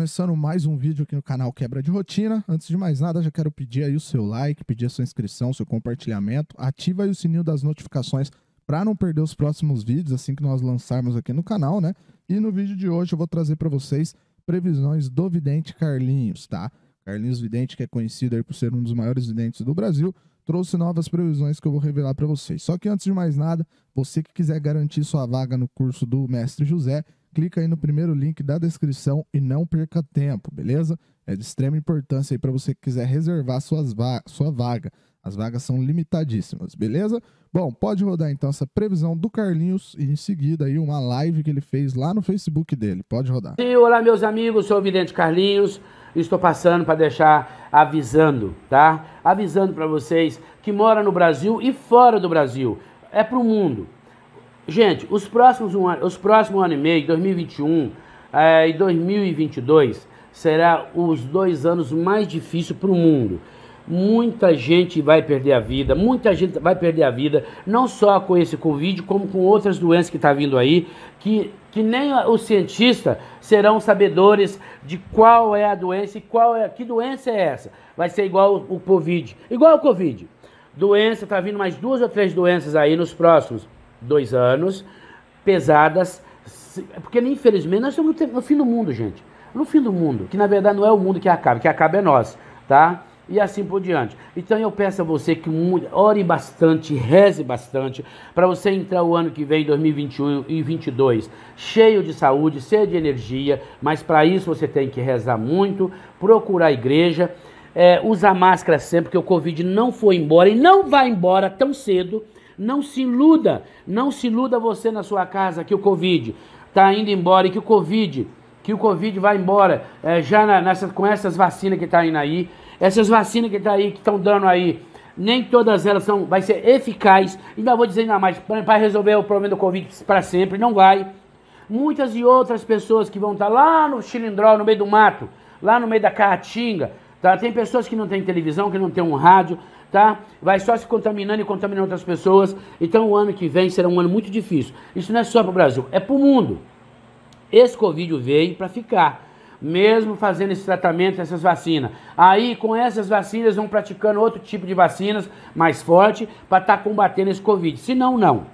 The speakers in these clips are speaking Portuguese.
começando mais um vídeo aqui no canal Quebra de Rotina. Antes de mais nada, já quero pedir aí o seu like, pedir a sua inscrição, seu compartilhamento, ativa aí o sininho das notificações para não perder os próximos vídeos assim que nós lançarmos aqui no canal, né? E no vídeo de hoje eu vou trazer para vocês previsões do vidente Carlinhos, tá? Carlinhos Vidente, que é conhecido aí por ser um dos maiores videntes do Brasil, trouxe novas previsões que eu vou revelar para vocês. Só que antes de mais nada, você que quiser garantir sua vaga no curso do Mestre José, clica aí no primeiro link da descrição e não perca tempo, beleza? É de extrema importância aí para você que quiser reservar suas va sua vaga. As vagas são limitadíssimas, beleza? Bom, pode rodar então essa previsão do Carlinhos e em seguida aí uma live que ele fez lá no Facebook dele. Pode rodar. E olá, meus amigos, sou o Vidente Carlinhos. Estou passando para deixar avisando, tá? Avisando para vocês que mora no Brasil e fora do Brasil. É para o mundo. Gente, os próximos um ano, os próximos ano e meio, 2021 e 2022, é, será os dois anos mais difíceis para o mundo. Muita gente vai perder a vida, muita gente vai perder a vida, não só com esse Covid, como com outras doenças que está vindo aí, que, que nem os cientistas serão sabedores de qual é a doença e qual é, que doença é essa. Vai ser igual o Covid, igual o Covid. Doença, está vindo mais duas ou três doenças aí nos próximos dois anos, pesadas, porque infelizmente nós estamos no fim do mundo, gente. No fim do mundo, que na verdade não é o mundo que acaba, que acaba é nós, tá? E assim por diante. Então eu peço a você que ore bastante, reze bastante, para você entrar o ano que vem, 2021 e 2022, cheio de saúde, cheio de energia, mas para isso você tem que rezar muito, procurar a igreja, é, usar máscara sempre, porque o Covid não foi embora e não vai embora tão cedo. Não se iluda, não se iluda você na sua casa que o Covid está indo embora e que o Covid, que o Covid vai embora é, já na, nessa, com essas vacinas que está indo aí, essas vacinas que tá aí, que estão dando aí, nem todas elas são, vai ser eficaz, ainda vou dizer ainda mais, para resolver o problema do Covid para sempre, não vai. Muitas e outras pessoas que vão estar tá lá no Chilindró, no meio do mato, lá no meio da Caatinga, tá? tem pessoas que não têm televisão, que não têm um rádio, tá? Vai só se contaminando e contaminando outras pessoas. Então o ano que vem será um ano muito difícil. Isso não é só para o Brasil, é para o mundo. Esse Covid veio para ficar, mesmo fazendo esse tratamento, essas vacinas. Aí, com essas vacinas, vão praticando outro tipo de vacinas mais forte para estar tá combatendo esse Covid. Se não, não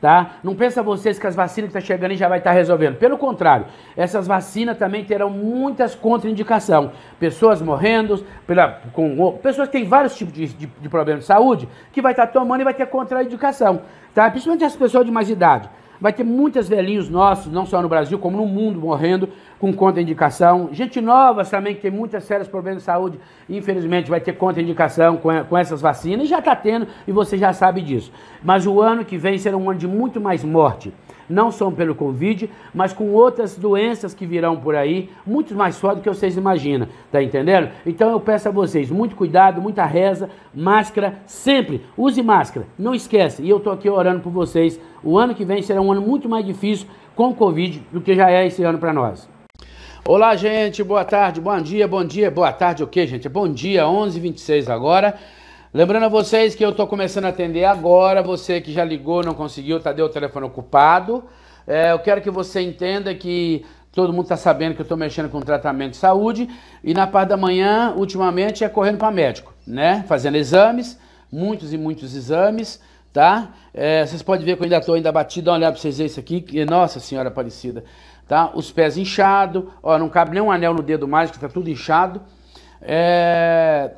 tá? Não pensa vocês que as vacinas que estão tá chegando já vai estar tá resolvendo. Pelo contrário, essas vacinas também terão muitas contraindicações. Pessoas morrendo, pela, com, pessoas que têm vários tipos de, de, de problemas de saúde, que vai estar tá tomando e vai ter contraindicação, tá? Principalmente as pessoas de mais idade. Vai ter muitas velhinhos nossos, não só no Brasil, como no mundo, morrendo com contraindicação. Gente nova também, que tem muitas sérios problemas de saúde, infelizmente vai ter contraindicação com, com essas vacinas, e já está tendo, e você já sabe disso. Mas o ano que vem será um ano de muito mais morte não são pelo Covid, mas com outras doenças que virão por aí, muito mais só do que vocês imaginam, tá entendendo? Então eu peço a vocês muito cuidado, muita reza, máscara sempre, use máscara, não esquece. E eu tô aqui orando por vocês. O ano que vem será um ano muito mais difícil com o Covid do que já é esse ano para nós. Olá, gente, boa tarde, bom dia, bom dia, boa tarde, o okay, que, gente? Bom dia, 11h26 agora. Lembrando a vocês que eu estou começando a atender agora. Você que já ligou, não conseguiu, tá deu o telefone ocupado. É, eu quero que você entenda que todo mundo está sabendo que eu estou mexendo com tratamento de saúde e na parte da manhã, ultimamente, é correndo para médico, né? Fazendo exames, muitos e muitos exames, tá? É, vocês podem ver que eu ainda estou ainda batido, dá uma olhada para vocês verem isso aqui, que, nossa senhora aparecida, tá? Os pés inchados, ó, não cabe nem um anel no dedo mais, que está tudo inchado. É,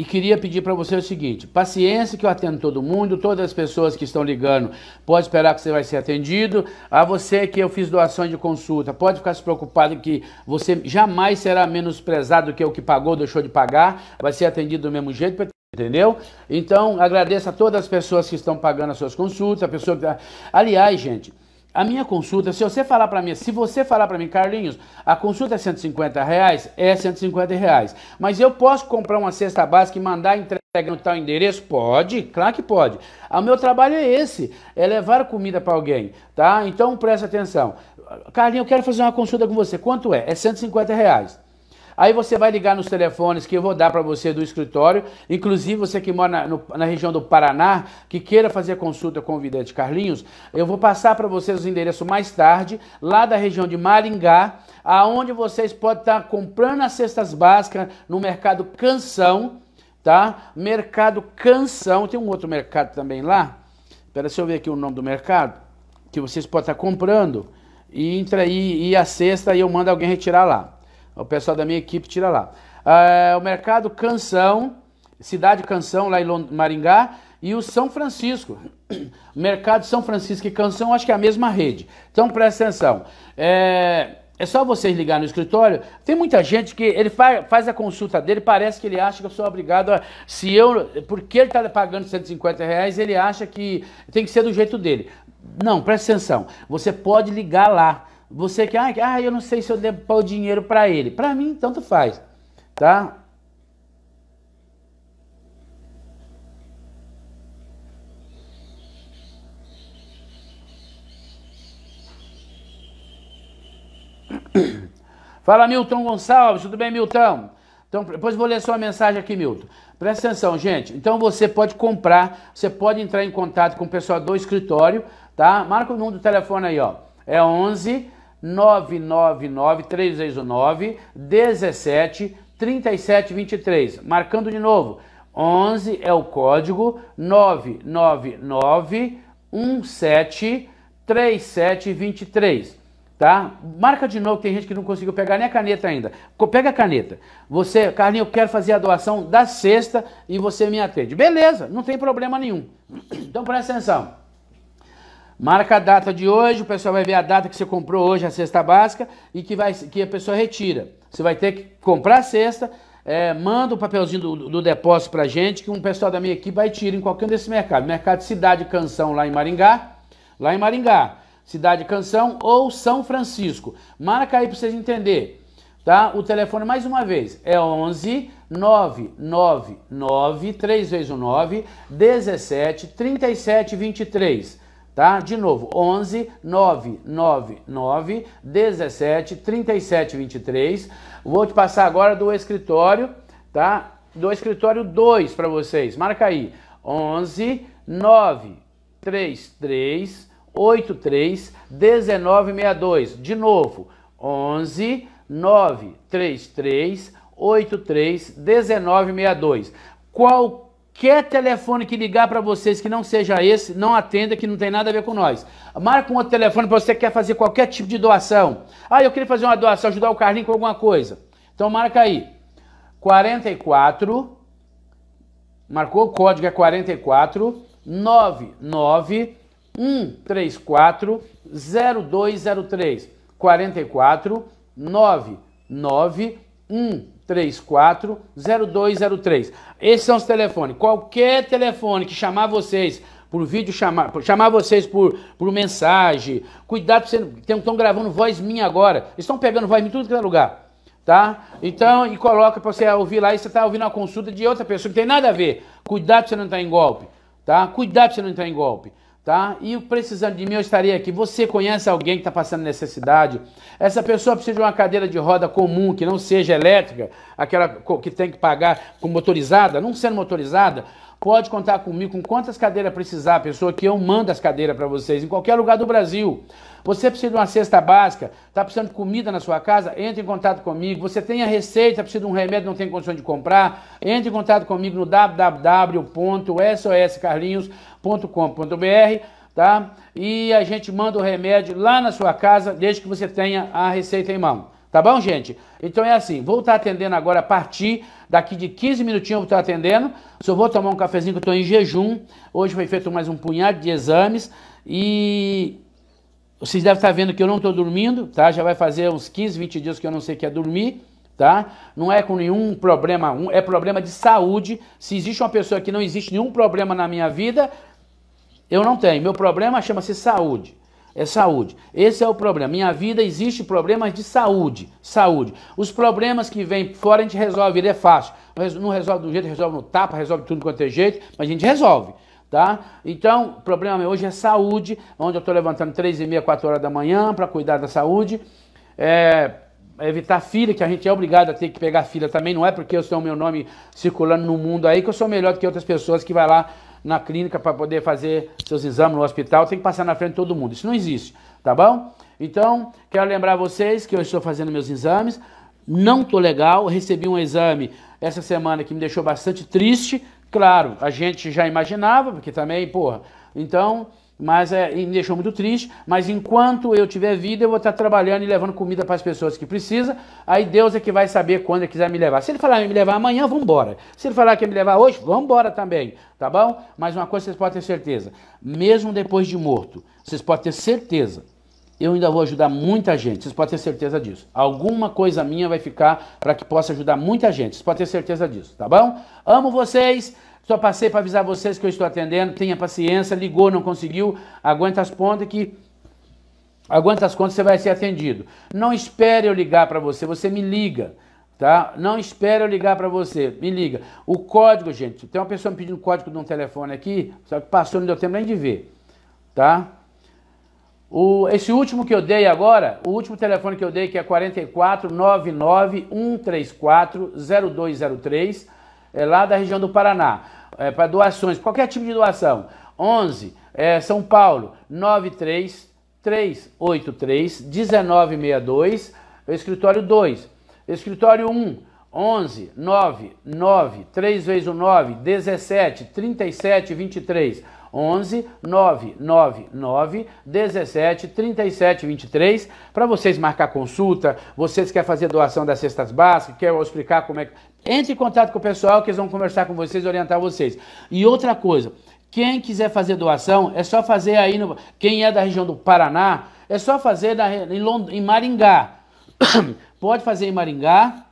e queria pedir para você o seguinte: paciência, que eu atendo todo mundo, todas as pessoas que estão ligando, pode esperar que você vai ser atendido. A você que eu fiz doação de consulta, pode ficar se preocupado que você jamais será menos do que o que pagou, deixou de pagar, vai ser atendido do mesmo jeito. Entendeu? Então, agradeço a todas as pessoas que estão pagando as suas consultas, a pessoa que... Tá, aliás, gente, a minha consulta, se você falar para mim, se você falar para mim, Carlinhos, a consulta é 150 reais, é 150 reais. Mas eu posso comprar uma cesta básica e mandar entregar no tal endereço? Pode, claro que pode. O ah, meu trabalho é esse, é levar comida para alguém, tá? Então presta atenção. Carlinhos, eu quero fazer uma consulta com você. Quanto é? É 150 reais. Aí você vai ligar nos telefones que eu vou dar para você do escritório. Inclusive, você que mora na, no, na, região do Paraná, que queira fazer consulta com o Vidente Carlinhos, eu vou passar para vocês o endereço mais tarde, lá da região de Maringá, aonde vocês podem estar tá comprando as cestas básicas no mercado Canção, tá? Mercado Canção, tem um outro mercado também lá. Espera, deixa eu ver aqui o nome do mercado, que vocês podem estar tá comprando. E entra aí, e a cesta e eu mando alguém retirar lá. O pessoal da minha equipe tira lá. Uh, o Mercado Canção, Cidade Canção, lá em Maringá, e o São Francisco. Mercado São Francisco e Canção, acho que é a mesma rede. Então presta atenção. É, é só vocês ligar no escritório. Tem muita gente que ele faz, faz, a consulta dele, parece que ele acha que eu sou obrigado a. Se eu. Porque ele está pagando 150 reais, ele acha que tem que ser do jeito dele. Não, presta atenção. Você pode ligar lá. Você que, ah, ah eu não sei se eu devo o dinheiro para ele. Para mim, tanto faz, tá? Fala, Milton Gonçalves. Tudo bem, Milton? Então, depois vou ler sua mensagem aqui, Milton. Presta atenção, gente. Então, você pode comprar, você pode entrar em contato com o pessoal do escritório, tá? Marca o número do telefone aí, ó. É 11 999 369 17 3723. Marcando de novo, 11 é o código 999 17 3723 tá? Marca de novo, tem gente que não conseguiu pegar nem a caneta ainda. Pega a caneta. Você, Carlinhos, eu quero fazer a doação da sexta e você me atende. Beleza, não tem problema nenhum. Então presta atenção. Marca a data de hoje, o pessoal vai ver a data que você comprou hoje, a cesta básica, e que, vai, que a pessoa retira. Você vai ter que comprar a cesta, é, manda o papelzinho do, do depósito pra gente, que um pessoal da minha equipe vai tirar em qualquer um desses mercados. Mercado Cidade Canção lá em Maringá, lá em Maringá, Cidade Canção ou São Francisco. Marca aí pra vocês entenderem, tá? O telefone, mais uma vez, é 11 999, 3 vezes o 9, 17 37 23 tá? De novo, 11 999 17 37 23. Vou te passar agora do escritório, tá? Do escritório 2 para vocês. Marca aí. 11 933 83 1962. De novo, 11 933 83 1962. Qual Qualquer telefone que ligar para vocês que não seja esse, não atenda, que não tem nada a ver com nós. Marca um outro telefone para você que quer fazer qualquer tipo de doação. Ah, eu queria fazer uma doação, ajudar o Carlinhos com alguma coisa. Então marca aí. 44 Marcou o código é 44 99 134 0203 44 99 1 34 0203. Esses são os telefones. Qualquer telefone que chamar vocês por vídeo chamar, chamar vocês por, por mensagem. Cuidado, estão gravando voz minha agora. Estão pegando voz em tudo que é lugar. Tá? Então, e coloca para você ouvir lá e você tá ouvindo uma consulta de outra pessoa que tem nada a ver. Cuidado pra você não entrar em golpe. Tá? Cuidado pra você não entrar em golpe tá? E precisando de mim, eu estarei aqui. Você conhece alguém que está passando necessidade? Essa pessoa precisa de uma cadeira de roda comum, que não seja elétrica, aquela que tem que pagar com motorizada, não sendo motorizada. Pode contar comigo com quantas cadeiras precisar, pessoa que eu mando as cadeiras para vocês, em qualquer lugar do Brasil. Você precisa de uma cesta básica, está precisando de comida na sua casa? Entre em contato comigo. Você tem a receita, precisa de um remédio, não tem condição de comprar? Entre em contato comigo no www.soscarlinhos.com.br tá? E a gente manda o remédio lá na sua casa, desde que você tenha a receita em mão. Tá bom, gente? Então é assim, vou estar tá atendendo agora a partir Daqui de 15 minutinhos eu vou estar atendendo. Só vou tomar um cafezinho que eu estou em jejum. Hoje foi feito mais um punhado de exames. E vocês devem estar vendo que eu não estou dormindo, tá? Já vai fazer uns 15, 20 dias que eu não sei o que é dormir. Tá? Não é com nenhum problema, é problema de saúde. Se existe uma pessoa que não existe nenhum problema na minha vida, eu não tenho. Meu problema chama-se saúde. É saúde. Esse é o problema. Minha vida existe problemas de saúde. Saúde. Os problemas que vêm fora a gente resolve, ele é fácil. Não resolve de um jeito, resolve no tapa, resolve tudo quanto é jeito, mas a gente resolve. Tá? Então, o problema hoje é saúde, onde eu estou levantando 3 e meia, 4 horas da manhã para cuidar da saúde. É, evitar filha, que a gente é obrigado a ter que pegar filha também, não é porque eu sou o meu nome circulando no mundo aí que eu sou melhor do que outras pessoas que vai lá na clínica para poder fazer seus exames no hospital, tem que passar na frente de todo mundo. Isso não existe, tá bom? Então, quero lembrar vocês que eu estou fazendo meus exames, não estou legal, recebi um exame essa semana que me deixou bastante triste, claro, a gente já imaginava, porque também, porra, então mas é, me deixou muito triste. Mas enquanto eu tiver vida, eu vou estar trabalhando e levando comida para as pessoas que precisam. Aí Deus é que vai saber quando ele quiser me levar. Se ele falar que me levar amanhã, vamos embora. Se ele falar que me levar hoje, vamos embora também, tá bom? Mas uma coisa vocês podem ter certeza, mesmo depois de morto, vocês podem ter certeza eu ainda vou ajudar muita gente, vocês podem ter certeza disso. Alguma coisa minha vai ficar para que possa ajudar muita gente, vocês podem ter certeza disso, tá bom? Amo vocês. Só passei para avisar vocês que eu estou atendendo. Tenha paciência, ligou, não conseguiu, aguenta as pontas que aguenta as contas, você vai ser atendido. Não espere eu ligar para você, você me liga tá? Não espere eu ligar para você, me liga. O código, gente, tem uma pessoa me pedindo código de um telefone aqui, só que passou, não deu tempo nem de ver, tá? O, esse último que eu dei agora, o último telefone que eu dei, que é 44 99 é, lá da região do Paraná, é, para doações, qualquer tipo de doação, 11 é, São Paulo, 93 383 1962, escritório 2, escritório 1, 11 9 9 3 vezes o 9 17 37 23 11 17 37 23 para vocês marcar consulta, vocês querem fazer doação das cestas básicas, quer explicar como é que entre em contato com o pessoal que eles vão conversar com vocês, orientar vocês. E outra coisa, quem quiser fazer doação, é só fazer aí no. Quem é da região do Paraná, é só fazer na, em, Lond... em Maringá. Pode fazer em Maringá,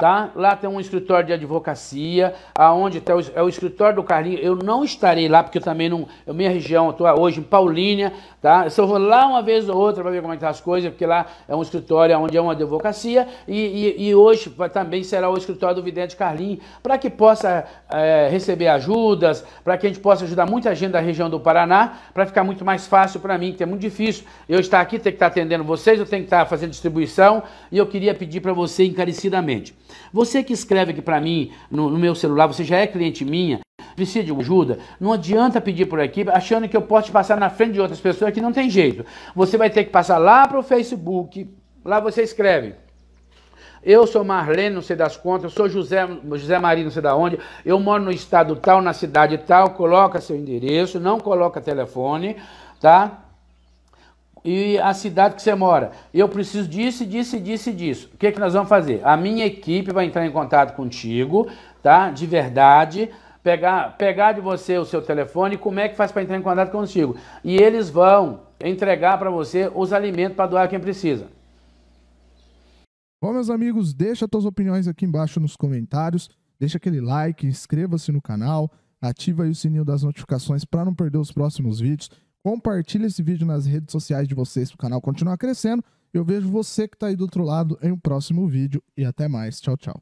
tá? Lá tem um escritório de advocacia, aonde tá o, é o escritório do Carlinhos. Eu não estarei lá porque eu também não, eu minha região, eu estou hoje em Paulínia, tá? Eu só vou lá uma vez ou outra para ver como é que tá as coisas, porque lá é um escritório onde é uma advocacia e, e, e hoje vai, também será o escritório do Vidente Carlinhos, para que possa é, receber ajudas, para que a gente possa ajudar muita gente da região do Paraná, para ficar muito mais fácil para mim, que é muito difícil eu estar aqui, ter que estar tá atendendo vocês, eu tenho que estar tá fazendo distribuição e eu queria pedir para você encarecidamente você que escreve aqui para mim no, no, meu celular, você já é cliente minha, precisa de ajuda, não adianta pedir por aqui achando que eu posso te passar na frente de outras pessoas, que não tem jeito. Você vai ter que passar lá para o Facebook, lá você escreve. Eu sou Marlene, não sei das contas, eu sou José, José Maria, não sei da onde, eu moro no estado tal, na cidade tal, coloca seu endereço, não coloca telefone, tá? e a cidade que você mora. Eu preciso disso, disso, disso, disso. O que, é que nós vamos fazer? A minha equipe vai entrar em contato contigo, tá? De verdade. Pegar, pegar de você o seu telefone, como é que faz para entrar em contato contigo? E eles vão entregar para você os alimentos para doar quem precisa. Bom, meus amigos, deixa suas opiniões aqui embaixo nos comentários, deixa aquele like, inscreva-se no canal, ativa o sininho das notificações para não perder os próximos vídeos compartilhe esse vídeo nas redes sociais de vocês para o canal continuar crescendo. Eu vejo você que está aí do outro lado em um próximo vídeo e até mais. Tchau, tchau.